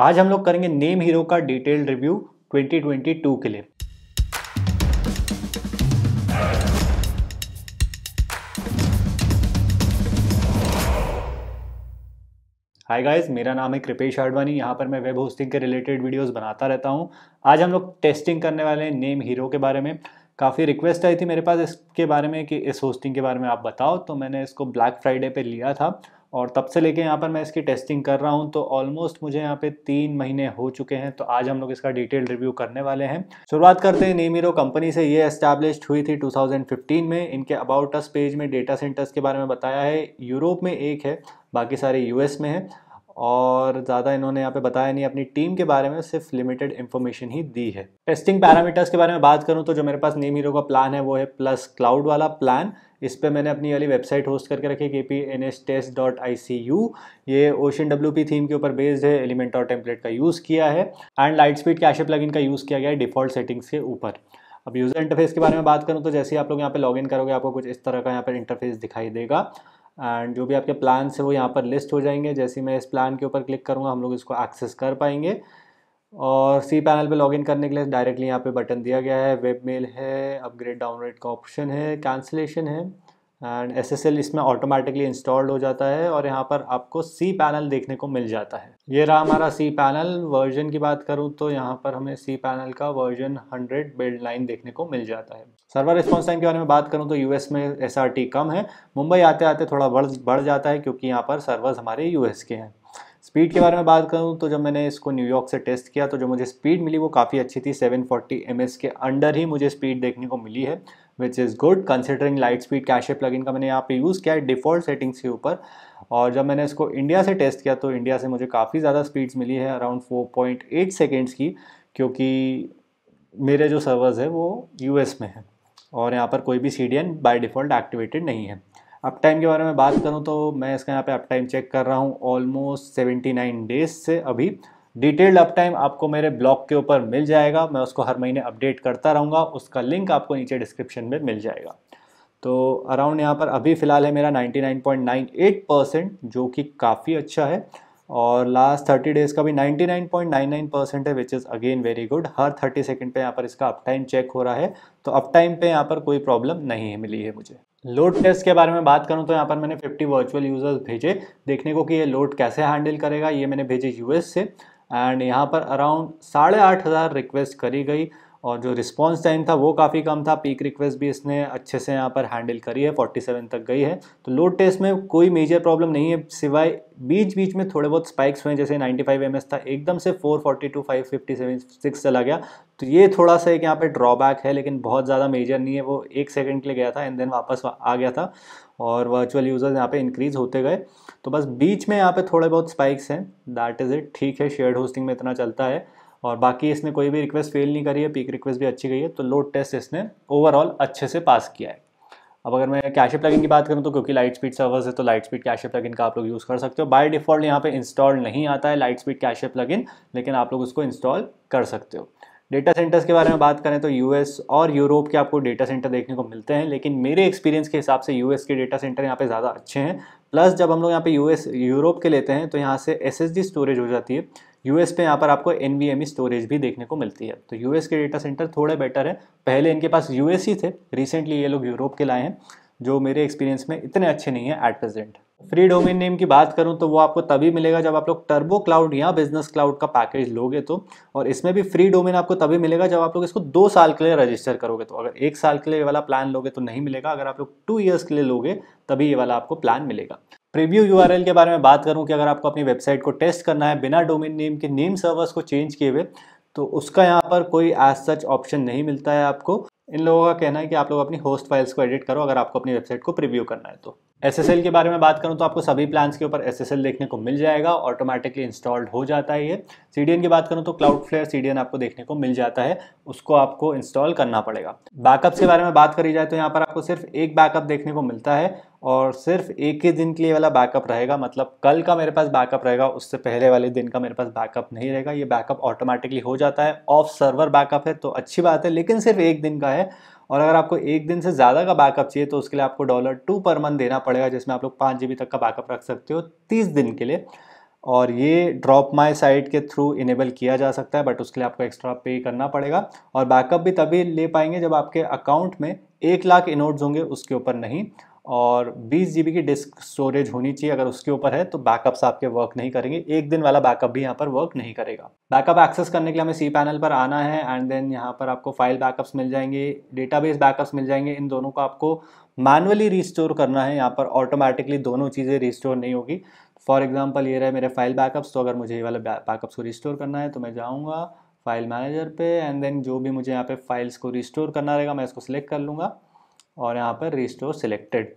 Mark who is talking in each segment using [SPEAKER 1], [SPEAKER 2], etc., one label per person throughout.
[SPEAKER 1] आज हम लोग करेंगे नेम हीरो का डिटेल्ड रिव्यू 2022 के लिए हाय गाइस मेरा नाम है कृपेश आडवाणी यहां पर मैं वेब होस्टिंग के रिलेटेड वीडियोस बनाता रहता हूं आज हम लोग टेस्टिंग करने वाले हैं नेम हीरो के बारे में काफ़ी रिक्वेस्ट आई थी मेरे पास इसके बारे में कि इस होस्टिंग के बारे में आप बताओ तो मैंने इसको ब्लैक फ्राइडे पे लिया था और तब से लेके यहाँ पर मैं इसकी टेस्टिंग कर रहा हूँ तो ऑलमोस्ट मुझे यहाँ पे तीन महीने हो चुके हैं तो आज हम लोग इसका डिटेल रिव्यू करने वाले हैं शुरुआत करते हैं नेमीरो कंपनी से ये एस्टैब्लिश हुई थी 2015 में इनके अबाउट अस पेज में डेटा सेंटर्स के बारे में बताया है यूरोप में एक है बाकी सारे यूएस में है और ज़्यादा इन्होंने यहाँ पे बताया नहीं अपनी टीम के बारे में सिर्फ लिमिटेड इन्फॉर्मेशन ही दी है टेस्टिंग पैरामीटर्स के बारे में बात करूँ तो जो मेरे पास नेम हीरो का प्लान है वो है प्लस क्लाउड वाला प्लान इस पर मैंने अपनी वाली वेबसाइट होस्ट करके रखी के P N S test dot I C U ये ओशन डब्ल्यू पी थीम के ऊपर बेस्ड है एलिमेंट और टेम्पलेट का यूज़ किया है एंड लाइट स्पीड कैशअप लग का यूज़ किया गया है डिफॉल्ट सेटिंग्स के ऊपर अब यूज़र इंटरफेस के बारे में बात करूँ तो जैसे ही आप लोग यहाँ पे इन करोगे आपको कुछ इस तरह का यहाँ पर इंटरफेस दिखाई देगा एंड जो भी आपके प्लान्स है वो यहाँ पर लिस्ट हो जाएंगे जैसे मैं इस प्लान के ऊपर क्लिक करूँगा हम लोग इसको एक्सेस कर पाएंगे और सी पैनल पे लॉगिन करने के लिए डायरेक्टली यहाँ पे बटन दिया गया है वेब मेल है अपग्रेड डाउनलोड का ऑप्शन है कैंसिलेशन है एंड एसएसएल इसमें ऑटोमेटिकली इंस्टॉल्ड हो जाता है और यहाँ पर आपको सी पैनल देखने को मिल जाता है ये रहा हमारा सी पैनल वर्जन की बात करूँ तो यहाँ पर हमें सी पैनल का वर्जन 100 बिल्ड लाइन देखने को मिल जाता है सर्वर रिस्पॉन्स टाइम के बारे में बात करूँ तो यूएस में एस कम है मुंबई आते आते थोड़ा बढ़ बढ़ जाता है क्योंकि यहाँ पर सर्वर हमारे यूएस के हैं स्पीड के बारे में बात करूँ तो जब मैंने इसको न्यूयॉर्क से टेस्ट किया तो जो मुझे स्पीड मिली वो काफ़ी अच्छी थी 740 फोर्टी के अंडर ही मुझे स्पीड देखने को मिली है which is good considering light speed app login का मैंने यहाँ पे यूज़ किया है डिफ़ॉल्ट सेटिंग्स के ऊपर और जब मैंने इसको इंडिया से टेस्ट किया तो इंडिया से मुझे काफ़ी ज़्यादा स्पीड्स मिली है अराउंड 4.8 सेकेंड्स की क्योंकि मेरे जो सर्वर्स है वो यूएस में है और यहाँ पर कोई भी C D N by default activated नहीं है अप टाइम के बारे में बात करूँ तो मैं इसका यहाँ पे अप टाइम चेक कर रहा हूँ ऑलमोस्ट 79 डेज से अभी डिटेल्ड अप टाइम आपको मेरे ब्लॉग के ऊपर मिल जाएगा मैं उसको हर महीने अपडेट करता रहूँगा उसका लिंक आपको नीचे डिस्क्रिप्शन में मिल जाएगा तो अराउंड यहाँ पर अभी फ़िलहाल है मेरा 99.98 परसेंट जो कि काफ़ी अच्छा है और लास्ट थर्टी डेज़ का भी ninety nine nine point nine percent है which is again very good हर थर्टी सेकेंड पे यहाँ पर इसका अप टाइम चेक हो रहा है तो अप टाइम पे यहाँ पर कोई प्रॉब्लम नहीं मिली है मुझे लोड टेस्ट के बारे में बात करूँ तो यहाँ पर मैंने फिफ्टी वर्चुअल यूज़र्स भेजे देखने को कि ये लोड कैसे हैंडल करेगा ये मैंने भेजे यूएस से एंड यहाँ पर अराउंड साढ़े आठ हज़ार रिक्वेस्ट करी गई और जो रिस्पॉन्स टाइम था वो काफ़ी कम था पीक रिक्वेस्ट भी इसने अच्छे से यहाँ पर हैंडल करी है 47 तक गई है तो लोड टेस्ट में कोई मेजर प्रॉब्लम नहीं है सिवाय बीच बीच में थोड़े बहुत स्पाइक्स हुए जैसे 95 फाइव था एकदम से 442 सिक्स चला गया तो ये थोड़ा सा एक यहाँ पर ड्रॉबैक है लेकिन बहुत ज़्यादा मेजर नहीं है वो एक सेकेंड के लिए गया था एंड देन वापस आ गया था और वर्चुअल यूज़र्स यहाँ पे इंक्रीज़ होते गए तो बस बीच में यहाँ पे थोड़े बहुत स्पाइक्स हैं दैट इज़ इट ठीक है शेयर्ड होस्टिंग में इतना चलता है और बाकी इसने कोई भी रिक्वेस्ट फेल नहीं करी है पीक रिक्वेस्ट भी अच्छी गई है तो लोड टेस्ट इसने ओवरऑल अच्छे से पास किया है अब अगर मैं कैशे लगिन की बात करूँ तो क्योंकि लाइट स्पीड सर्वर्स है तो लाइट स्पीड कैशे लगिन का आप लोग यूज़ कर सकते हो बाय डिफ़ॉल्ट यहाँ पे इंस्टॉल नहीं आता है लाइट स्पीड कैशे लगिन लेकिन आप लोग उसको इंस्टॉल कर सकते हो डेटा सेंटर्स के बारे में बात करें तो यूएस और यूरोप के आपको डेटा सेंटर देखने को मिलते हैं लेकिन मेरे एक्सपीरियंस के हिसाब से यूएस के डेटा सेंटर यहाँ पे ज़्यादा अच्छे हैं प्लस जब हम लोग यहाँ पे यूएस यूरोप के लेते हैं तो यहाँ से एसएसडी स्टोरेज हो जाती है यूएस पे यहाँ पर आपको एन स्टोरेज e भी देखने को मिलती है तो यूएस के डेटा सेंटर थोड़े बेटर है पहले इनके पास यूएस ही थे रिसेंटली ये लोग यूरोप के लाए हैं जो मेरे एक्सपीरियंस में इतने अच्छे नहीं है at present free domain name की बात करूं तो वो आपको तभी मिलेगा जब आप लोग टर्बो क्लाउड या बिजनेस क्लाउड का पैकेज लोगे तो और इसमें भी फ्री डोमेन आपको तभी मिलेगा जब आप लोग इसको दो साल के लिए रजिस्टर करोगे तो अगर एक साल के लिए वाला प्लान लोगे तो नहीं मिलेगा अगर आप लोग टू ईयर्स के लिए लोगे तभी ये वाला आपको प्लान मिलेगा प्रीव्यू यूआरएल के बारे में बात करूं कि अगर आपको अपनी वेबसाइट को टेस्ट करना है बिना डोमेन नेम के नेम सर्वर्स को चेंज किए हुए तो उसका यहाँ पर कोई एज सच ऑप्शन नहीं मिलता है आपको इन लोगों का कहना है कि आप लोग अपनी होस्ट फाइल्स को एडिट करो अगर आपको अपनी वेबसाइट को प्रीव्यू करना है तो एसएसएल के बारे में बात करूँ तो आपको सभी प्लान्स के ऊपर एसएसएल देखने को मिल जाएगा ऑटोमेटिकली इंस्टॉल्ड हो जाता है ये सीडीएन की बात करूँ तो क्लाउड फ्लेयर सीडीएन आपको देखने को मिल जाता है उसको आपको इंस्टॉल करना पड़ेगा बैकअप के बारे में बात करी जाए तो यहाँ पर आपको सिर्फ एक बैकअप देखने को मिलता है और सिर्फ एक ही दिन के लिए वाला बैकअप रहेगा मतलब कल का मेरे पास बैकअप रहेगा उससे पहले वाले दिन का मेरे पास बैकअप नहीं रहेगा ये बैकअप ऑटोमेटिकली हो जाता है ऑफ सर्वर बैकअप है तो अच्छी बात है लेकिन सिर्फ एक दिन का है और अगर आपको एक दिन से ज़्यादा का बैकअप चाहिए तो उसके लिए आपको डॉलर टू पर मंथ देना पड़ेगा जिसमें आप लोग पाँच जी तक का बैकअप रख सकते हो तीस दिन के लिए और ये ड्रॉप माई साइट के थ्रू इनेबल किया जा सकता है बट उसके लिए आपको एक्स्ट्रा पे करना पड़ेगा और बैकअप भी तभी ले पाएंगे जब आपके अकाउंट में एक लाख इनोट्स होंगे उसके ऊपर नहीं और बीस जी की डिस्क स्टोरेज होनी चाहिए अगर उसके ऊपर है तो बैकअप्स आपके वर्क नहीं करेंगे एक दिन वाला बैकअप भी यहाँ पर वर्क नहीं करेगा बैकअप एक्सेस करने के लिए हमें सी पैनल पर आना है एंड देन यहाँ पर आपको फाइल बैकअप्स मिल जाएंगे डेटाबेस बैकअप्स मिल जाएंगे इन दोनों को आपको मैनुअली रिस्टोर करना है यहाँ पर ऑटोमेटिकली दोनों चीज़ें रिस्टोर नहीं होगी फॉर एग्जाम्पल ये रहे मेरे फाइल बैकअप्स तो अगर मुझे ये वाले बैकअप्स को रिस्टोर करना है तो मैं जाऊँगा फाइल मैनेजर पे एंड देन जो भी मुझे यहाँ पे फाइल्स को रिस्टोर करना रहेगा मैं इसको सिलेक्ट कर लूँगा और यहाँ पर रिस्टोर सिलेक्टेड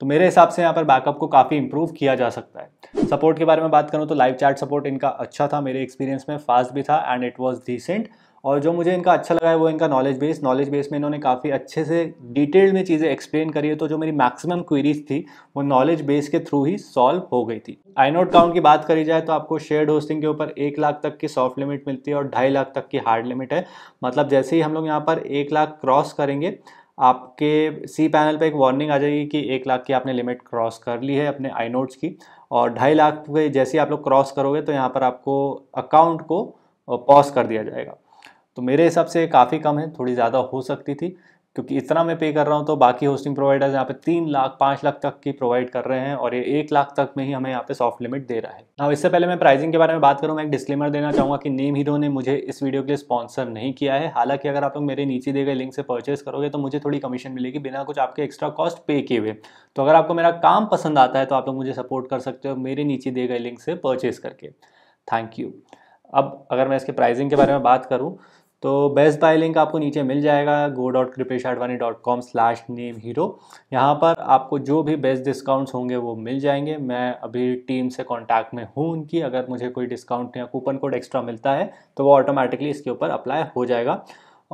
[SPEAKER 1] तो मेरे हिसाब से यहाँ पर बैकअप को काफ़ी इंप्रूव किया जा सकता है सपोर्ट के बारे में बात करूँ तो लाइव चैट सपोर्ट इनका अच्छा था मेरे एक्सपीरियंस में फास्ट भी था एंड इट वॉज डिसेंट और जो मुझे इनका अच्छा लगा है वो इनका नॉलेज बेस नॉलेज बेस में इन्होंने काफ़ी अच्छे से डिटेल में चीज़ें एक्सप्लेन करी है तो जो मेरी मैक्सिमम क्वेरीज थी वो नॉलेज बेस के थ्रू ही सॉल्व हो गई थी आई नोट काउंट की बात करी जाए तो आपको शेयर होस्टिंग के ऊपर एक लाख तक की सॉफ्ट लिमिट मिलती है और ढाई लाख तक की हार्ड लिमिट है मतलब जैसे ही हम लोग यहाँ पर एक लाख क्रॉस करेंगे आपके सी पैनल पे एक वार्निंग आ जाएगी कि एक लाख की आपने लिमिट क्रॉस कर ली है अपने आई नोट्स की और ढाई लाख पे जैसे ही आप लोग क्रॉस करोगे तो यहाँ पर आपको अकाउंट को पॉज कर दिया जाएगा तो मेरे हिसाब से काफ़ी कम है थोड़ी ज़्यादा हो सकती थी क्योंकि इतना मैं पे कर रहा हूँ तो बाकी होस्टिंग प्रोवाइडर्स यहाँ पे तीन लाख पाँच लाख तक की प्रोवाइड कर रहे हैं और ये एक लाख तक में ही हमें यहाँ पे सॉफ्ट लिमिट दे रहा है अब इससे पहले मैं प्राइसिंग के बारे में बात करूँ मैं एक डिस्क्लेमर देना चाहूँगा कि नेम हीरो ने मुझे इस वीडियो के लिए स्पॉन्सर नहीं किया है हालांकि अगर आप लोग मेरे नीचे दिए गए लिंक से परचेस करोगे तो मुझे थोड़ी कमीशन मिलेगी बिना कुछ आपके एक्स्ट्रा कॉस्ट पे किए हुए तो अगर आपको मेरा काम पसंद आता है तो आप लोग मुझे सपोर्ट कर सकते हो मेरे नीचे दिए गए लिंक से परचेस करके थैंक यू अब अगर मैं इसके प्राइसिंग के बारे में बात करूँ तो बेस्ट बाय लिंक आपको नीचे मिल जाएगा go dot Kripesh Advani dot com slash name hero यहाँ पर आपको जो भी बेस्ट डिस्काउंट्स होंगे वो मिल जाएंगे मैं अभी टीम से कांटेक्ट में हूँ उनकी अगर मुझे कोई डिस्काउंट या कूपन कोड एक्स्ट्रा मिलता है तो वो ऑटोमेटिकली इसके ऊपर अप्लाई हो जाएगा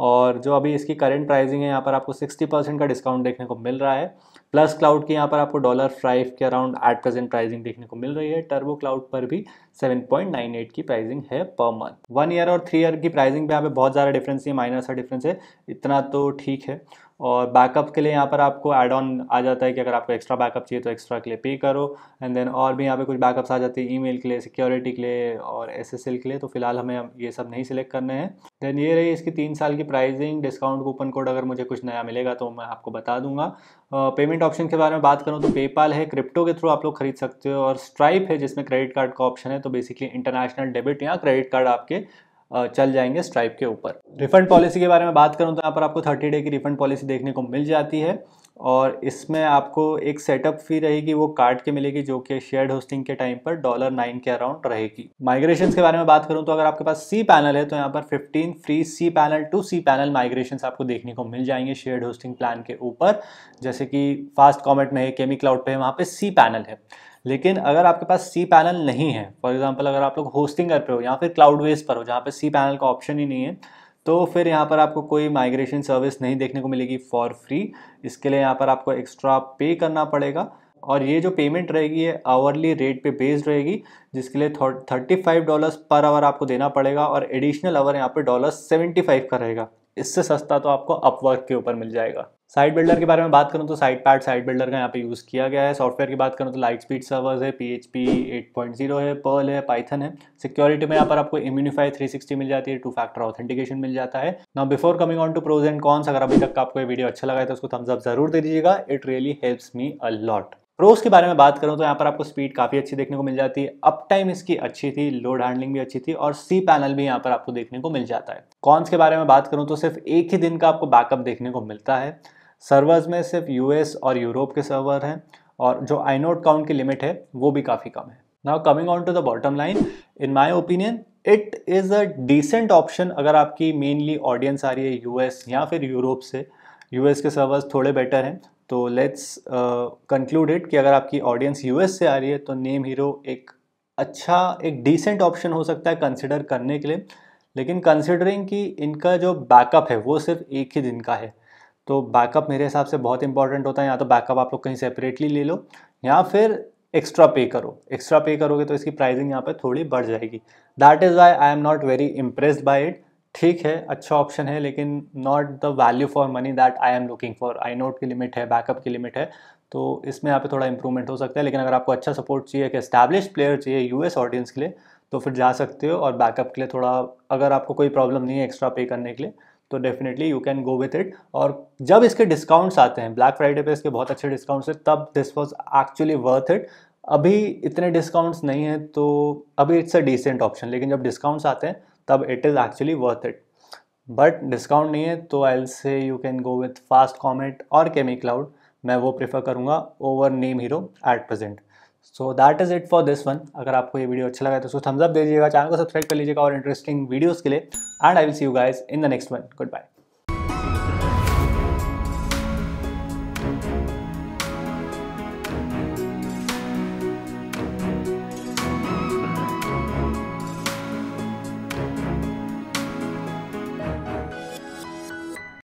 [SPEAKER 1] और जो अभी इसकी करंट प्राइसिंग है यहाँ पर आपको 60 परसेंट का डिस्काउंट देखने को मिल रहा है प्लस क्लाउड की यहाँ पर आपको डॉलर फाइव के अराउंड एट प्रेजेंट प्राइसिंग देखने को मिल रही है टर्बो क्लाउड पर भी 7.98 की प्राइसिंग है पर मंथ वन ईयर और थ्री ईयर की प्राइसिंग पे यहाँ पे बहुत ज़्यादा डिफरेंस है माइनस का डिफरेंस है इतना तो ठीक है और बैकअप के लिए यहाँ पर आपको एड ऑन आ जाता है कि अगर आपको एक्स्ट्रा बैकअप चाहिए तो एक्स्ट्रा के लिए पे करो एंड देन और भी यहाँ पे कुछ बैकअप्स आ जाते हैं ईमेल के लिए सिक्योरिटी के लिए और एसएसएल के लिए तो फिलहाल हमें ये सब नहीं सिलेक्ट करने हैं देन ये रही इसकी तीन साल की प्राइजिंग डिस्काउंट कूपन कोड अगर मुझे कुछ नया मिलेगा तो मैं आपको बता दूंगा पेमेंट ऑप्शन के बारे में बात करूँ तो पेपाल है क्रिप्टो के थ्रू आप लोग खरीद सकते हो और स्ट्राइप है जिसमें क्रेडिट कार्ड का ऑप्शन है तो बेसिकली इंटरनेशनल डेबिट या क्रेडिट कार्ड आपके चल जाएंगे स्ट्राइप के ऊपर रिफंड पॉलिसी के बारे में बात करूँ तो यहाँ पर आपको थर्टी डे की रिफंड पॉलिसी देखने को मिल जाती है और इसमें आपको एक सेटअप फी रहेगी वो कार्ड के मिलेगी जो कि शेयर्ड होस्टिंग के टाइम पर डॉलर नाइन के अराउंड रहेगी माइग्रेशन के बारे में बात करूं तो अगर आपके पास सी पैनल है तो यहाँ पर fifteen free C panel to C panel migration आपको देखने को मिल जाएंगे शेयर्ड होस्टिंग प्लान के ऊपर जैसे कि फास्ट कॉमेट में है केमी क्लाउड पे है वहाँ पे सी पैनल है लेकिन अगर आपके पास सी पैनल नहीं है फॉर एग्जांपल अगर आप लोग होस्टिंग कर रहे हो या फिर क्लाउड बेस पर हो जहाँ पर सी पैनल का ऑप्शन ही नहीं है तो फिर यहाँ पर आपको कोई माइग्रेशन सर्विस नहीं देखने को मिलेगी फॉर फ्री इसके लिए यहाँ पर आपको एक्स्ट्रा पे करना पड़ेगा और ये जो पेमेंट रहेगी ये आवरली रेट पे बेस्ड रहेगी जिसके लिए thirty five dollars per hour आपको देना पड़ेगा और एडिशनल आवर यहाँ पे डॉलर सेवेंटी फाइव का रहेगा इससे सस्ता तो आपको अपवर्क के ऊपर मिल जाएगा साइड बिल्डर के बारे में बात करूँ तो साइड पैड साइड बिल्डर का यहाँ पे यूज़ किया गया है सॉफ्टवेयर की बात करूँ तो लाइट स्पीड सर्वर्स है P H P eight point zero है पर्ल है पाइथन है सिक्योरिटी में यहाँ पर आपको इम्यूनिफाई थ्री सिक्सटी मिल जाती है टू फैक्टर ऑथेंटिकेशन मिल जाता है ना before coming on to pros and cons अगर अभी तक आपको ये वीडियो अच्छा लगा है तो उसको थम्सअप जरूर दे दीजिएगा it really helps me a lot pros के बारे में बात करूँ तो यहाँ पर आपको स्पीड काफ़ी अच्छी देखने को मिल जाती है अप टाइम इसकी अच्छी थी लोड हैंडलिंग भी अच्छी थी और सी पैनल भी यहाँ पर आपको देखने को मिल जाता है कॉन्स के बारे में बात करूँ तो सिर्फ एक ही दिन का आपको बैकअप देखने को मिलता है सर्वर्स में सिर्फ यूएस और यूरोप के सर्वर हैं और जो नोट काउंट की लिमिट है वो भी काफ़ी कम है now coming on to the bottom line in my opinion it is a decent option अगर आपकी मेनली ऑडियंस आ रही है यूएस या फिर यूरोप से यूएस के सर्वर्स थोड़े बेटर हैं तो लेट्स कंक्लूड इट कि अगर आपकी ऑडियंस यूएस से आ रही है तो नेम हीरो एक अच्छा एक डिसेंट ऑप्शन हो सकता है कंसिडर करने के लिए लेकिन कंसिडरिंग कि इनका जो बैकअप है वो सिर्फ एक ही दिन का है तो बैकअप मेरे हिसाब से बहुत इंपॉर्टेंट होता है या तो बैकअप आप लोग कहीं सेपरेटली ले लो या फिर एक्स्ट्रा पे करो एक्स्ट्रा पे करोगे तो इसकी प्राइसिंग यहाँ पर थोड़ी बढ़ जाएगी that is why I am not very impressed by it ठीक है अच्छा ऑप्शन है लेकिन not the value for money that I am looking for inode की लिमिट है बैकअप की लिमिट है तो इसमें यहाँ पे थोड़ा इंप्रूवमेंट हो सकता है लेकिन अगर आपको अच्छा सपोर्ट चाहिए एक एस्टैब्लिश प्लेयर चाहिए यूएस ऑडियंस के लिए तो फिर जा सकते हो और बैकअप के लिए थोड़ा अगर आपको कोई प्रॉब्लम नहीं है एक्स्ट्रा पे करने के लिए तो definitely you can go with it और जब इसके डिस्काउंट्स आते हैं ब्लैक फ्राइडे पे इसके बहुत अच्छे डिस्काउंट्स हैं तब this was actually worth it अभी इतने डिस्काउंट्स नहीं है तो अभी इट्स अ डिसेंट ऑप्शन लेकिन जब डिस्काउंट्स आते हैं तब it is actually worth it but discount नहीं है तो I say you can go with FastComet और केमी क्लाउड मैं वो प्रेफर करूँगा over name hero at present so that is it for this one अगर आपको ये वीडियो अच्छा लगा तो उसको थम्सअप दे दीजिएगा चैनल को सब्सक्राइब कर लीजिएगा और इंटरेस्टिंग वीडियोज़ के लिए and I will see you guys in the next one good bye